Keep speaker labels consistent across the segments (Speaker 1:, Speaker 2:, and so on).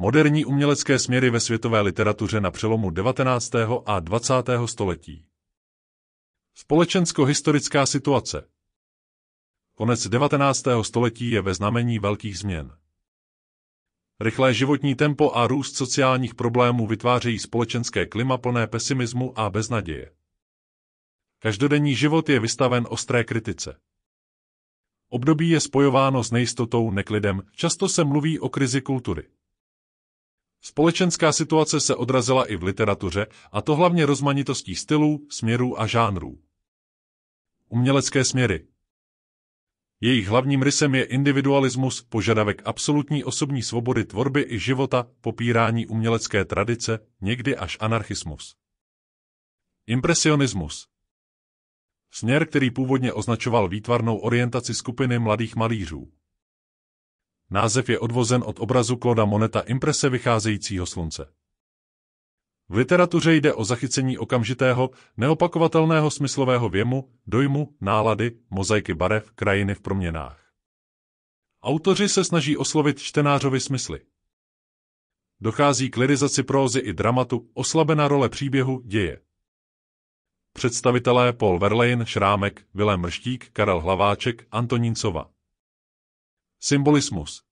Speaker 1: moderní umělecké směry ve světové literatuře na přelomu 19. a 20. století. Společensko-historická situace Konec 19. století je ve znamení velkých změn. Rychlé životní tempo a růst sociálních problémů vytvářejí společenské klima plné pesimismu a beznaděje. Každodenní život je vystaven ostré kritice. Období je spojováno s nejistotou, neklidem, často se mluví o krizi kultury. Společenská situace se odrazila i v literatuře, a to hlavně rozmanitostí stylů, směrů a žánrů. Umělecké směry Jejich hlavním rysem je individualismus, požadavek absolutní osobní svobody tvorby i života, popírání umělecké tradice, někdy až anarchismus. Impresionismus Směr, který původně označoval výtvarnou orientaci skupiny mladých malířů. Název je odvozen od obrazu Kloda Moneta imprese vycházejícího slunce. V literatuře jde o zachycení okamžitého, neopakovatelného smyslového věmu, dojmu, nálady, mozaiky barev, krajiny v proměnách. Autoři se snaží oslovit čtenářovi smysly. Dochází k lirizaci prózy i dramatu, oslabena role příběhu, děje. Představitelé Paul Verlaine, Šrámek, Vilém Mrštík, Karel Hlaváček, Antonín Sova. Symbolismus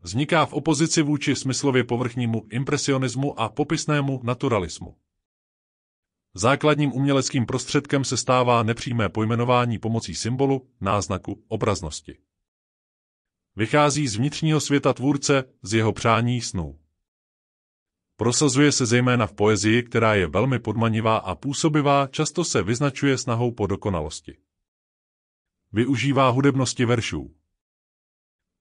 Speaker 1: Vzniká v opozici vůči smyslově povrchnímu impresionismu a popisnému naturalismu. Základním uměleckým prostředkem se stává nepřímé pojmenování pomocí symbolu, náznaku, obraznosti. Vychází z vnitřního světa tvůrce, z jeho přání snů. Prosazuje se zejména v poezii, která je velmi podmanivá a působivá, často se vyznačuje snahou po dokonalosti. Využívá hudebnosti veršů.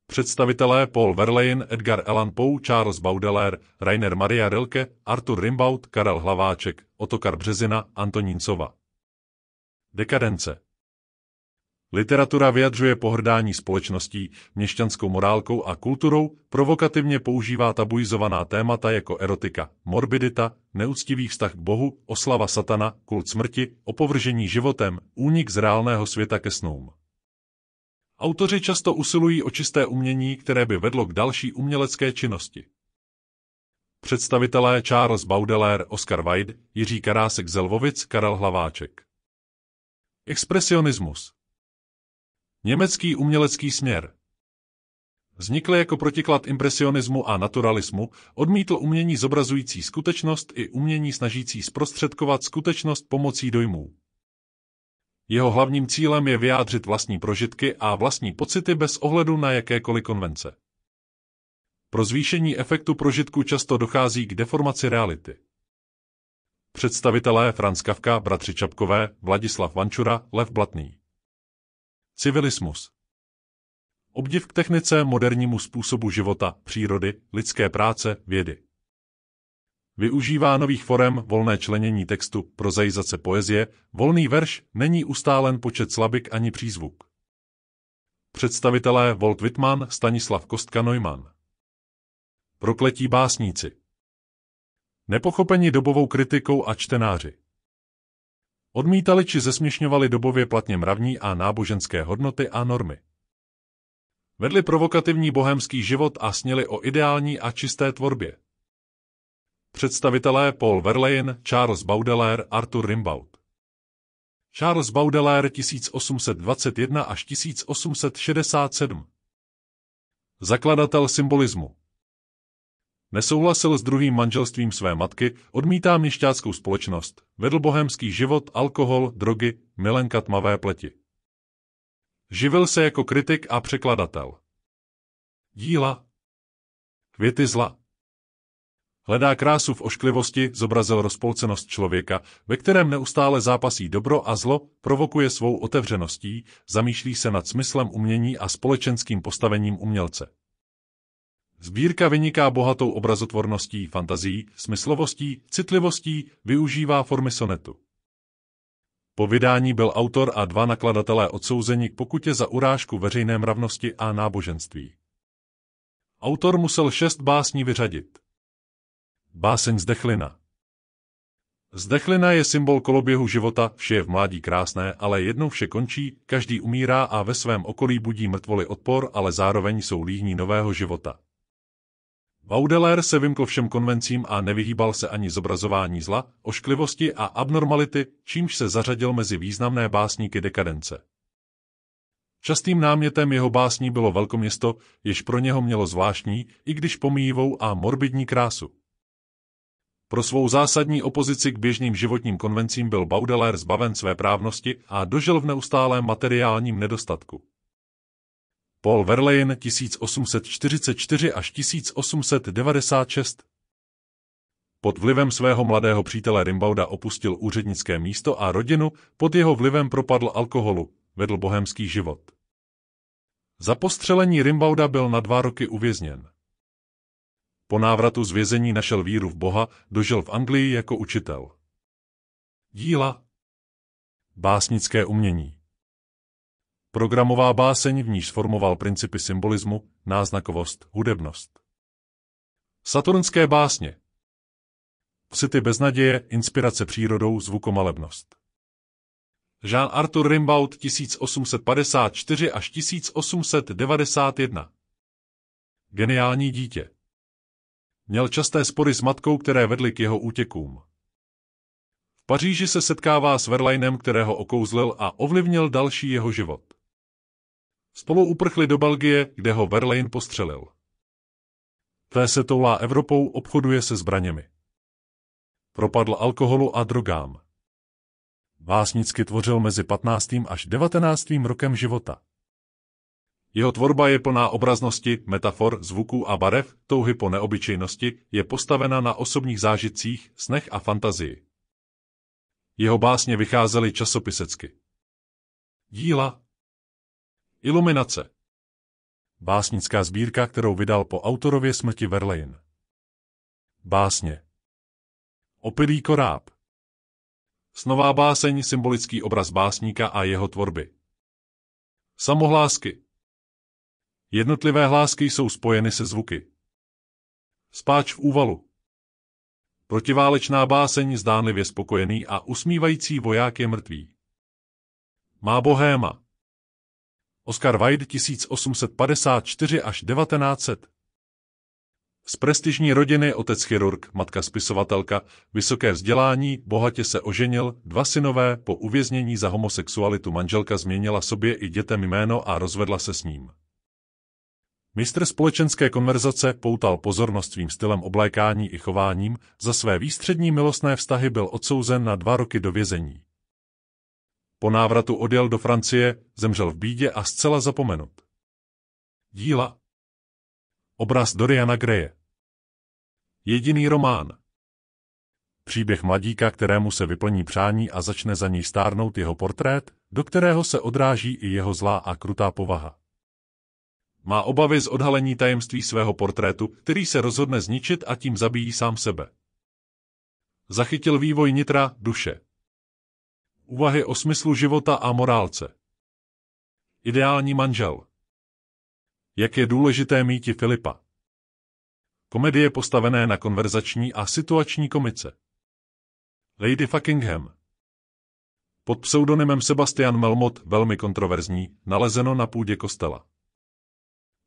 Speaker 1: Představitelé Paul Verlaine, Edgar Allan Poe, Charles Baudelaire, Rainer Maria Rilke, Artur Rimbaud, Karel Hlaváček, Otokar Březina, Antonín Sova. Dekadence Literatura vyjadřuje pohrdání společností, měšťanskou morálkou a kulturou, provokativně používá tabuizovaná témata jako erotika, morbidita, neúctivý vztah k Bohu, oslava satana, kult smrti, opovržení životem, únik z reálného světa ke snům. Autoři často usilují o čisté umění, které by vedlo k další umělecké činnosti. Představitelé Charles Baudelaire, Oscar Wilde, Jiří Karásek Zelvovic, Karel Hlaváček. Expresionismus Německý umělecký směr Vznikl jako protiklad impresionismu a naturalismu, odmítl umění zobrazující skutečnost i umění snažící zprostředkovat skutečnost pomocí dojmů. Jeho hlavním cílem je vyjádřit vlastní prožitky a vlastní pocity bez ohledu na jakékoliv konvence. Pro zvýšení efektu prožitku často dochází k deformaci reality. Představitelé Franz Kafka, bratři Čapkové, Vladislav Vančura, Lev Blatný. Civilismus Obdiv k technice, modernímu způsobu života, přírody, lidské práce, vědy. Využívá nových forem volné členění textu, prozaizace poezie, volný verš, není ustálen počet slabik ani přízvuk. Představitelé Volt Wittmann, Stanislav Kostka Neumann. Prokletí básníci. Nepochopení dobovou kritikou a čtenáři. Odmítali či zesměšňovali dobově platně mravní a náboženské hodnoty a normy. Vedli provokativní bohemský život a sněli o ideální a čisté tvorbě. Představitelé Paul Verlaine, Charles Baudelaire, Arthur Rimbaud. Charles Baudelaire 1821 až 1867. Zakladatel symbolismu. Nesouhlasil s druhým manželstvím své matky, odmítá měšťáckou společnost, vedl bohemský život, alkohol, drogy, milenka tmavé pleti. Živil se jako kritik a překladatel. Díla Květy zla hledá krásu v ošklivosti, zobrazil rozpolcenost člověka, ve kterém neustále zápasí dobro a zlo, provokuje svou otevřeností, zamýšlí se nad smyslem umění a společenským postavením umělce. Sbírka vyniká bohatou obrazotvorností, fantazí, smyslovostí, citlivostí, využívá formy sonetu. Po vydání byl autor a dva nakladatelé odsouzeni k pokutě za urážku veřejné mravnosti a náboženství. Autor musel šest básní vyřadit. Báseň Zdechlina Zdechlina je symbol koloběhu života, vše je v mládí krásné, ale jednou vše končí, každý umírá a ve svém okolí budí mrtvoli odpor, ale zároveň jsou líhní nového života. Baudelaire se vymkl všem konvencím a nevyhýbal se ani zobrazování zla, ošklivosti a abnormality, čímž se zařadil mezi významné básníky dekadence. Častým námětem jeho básní bylo velkoměsto, jež pro něho mělo zvláštní, i když pomíjivou a morbidní krásu. Pro svou zásadní opozici k běžným životním konvencím byl Baudelaire zbaven své právnosti a dožil v neustálém materiálním nedostatku. Paul Verlaine 1844 až 1896 pod vlivem svého mladého přítele Rimbauda opustil úřednické místo a rodinu, pod jeho vlivem propadl alkoholu, vedl bohemský život. Za postřelení Rimbauda byl na dva roky uvězněn. Po návratu z vězení našel víru v Boha, dožil v Anglii jako učitel. Díla Básnické umění Programová báseň, v níž sformoval principy symbolismu, náznakovost, hudebnost. Saturnské básně City beznaděje, inspirace přírodou, zvukomalebnost. Jean Arthur Rimbaud 1854 až 1891 Geniální dítě Měl časté spory s matkou, které vedly k jeho útěkům. V Paříži se setkává s Verlainem, kterého okouzlil a ovlivnil další jeho život. Spolu uprchli do Belgie, kde ho Verlain postřelil. Té se toulá Evropou, obchoduje se zbraněmi. Propadl alkoholu a drogám. Vásnicky tvořil mezi 15. až 19. rokem života. Jeho tvorba je plná obraznosti, metafor, zvuků a barev, touhy po neobyčejnosti, je postavena na osobních zážitcích, snech a fantazii. Jeho básně vycházely časopisecky. Díla Iluminace Básnická sbírka, kterou vydal po autorově smrti Verlein. Básně Opilý koráb Snová báseň, symbolický obraz básníka a jeho tvorby. Samohlásky Jednotlivé hlásky jsou spojeny se zvuky. Spáč v úvalu. Protiválečná báseň zdánlivě spokojený a usmívající voják je mrtvý. Má bohéma. Oscar Wilde 1854 až 1900. Z prestižní rodiny otec chirurg, matka spisovatelka, vysoké vzdělání, bohatě se oženil, dva synové po uvěznění za homosexualitu manželka změnila sobě i dětem jméno a rozvedla se s ním. Mistr společenské konverzace poutal pozornost svým stylem oblékání i chováním, za své výstřední milostné vztahy byl odsouzen na dva roky do vězení. Po návratu odjel do Francie, zemřel v bídě a zcela zapomenut. Díla Obraz Doriana Greje Jediný román Příběh mladíka, kterému se vyplní přání a začne za ní stárnout jeho portrét, do kterého se odráží i jeho zlá a krutá povaha. Má obavy z odhalení tajemství svého portrétu, který se rozhodne zničit a tím zabíjí sám sebe. Zachytil vývoj nitra, duše. Úvahy o smyslu života a morálce. Ideální manžel. Jak je důležité míti Filipa. Komedie postavené na konverzační a situační komice. Lady Fuckingham. Pod pseudonymem Sebastian Melmot velmi kontroverzní, nalezeno na půdě kostela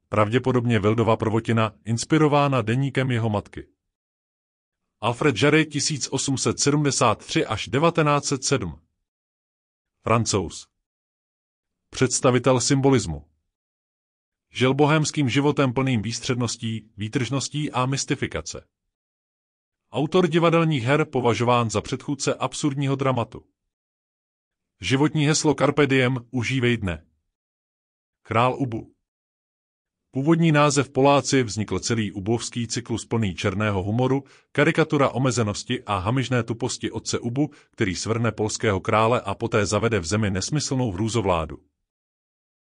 Speaker 1: pravděpodobně Vildova prvotina, inspirována deníkem jeho matky. Alfred Jarry 1873 až 1907 Francouz Představitel symbolismu Žil bohemským životem plným výstředností, výtržností a mystifikace. Autor divadelních her považován za předchůdce absurdního dramatu. Životní heslo Carpe diem, užívej dne. Král Ubu Původní název Poláci vznikl celý ubovský cyklus plný černého humoru, karikatura omezenosti a hamižné tuposti otce Ubu, který svrne polského krále a poté zavede v zemi nesmyslnou hrůzovládu.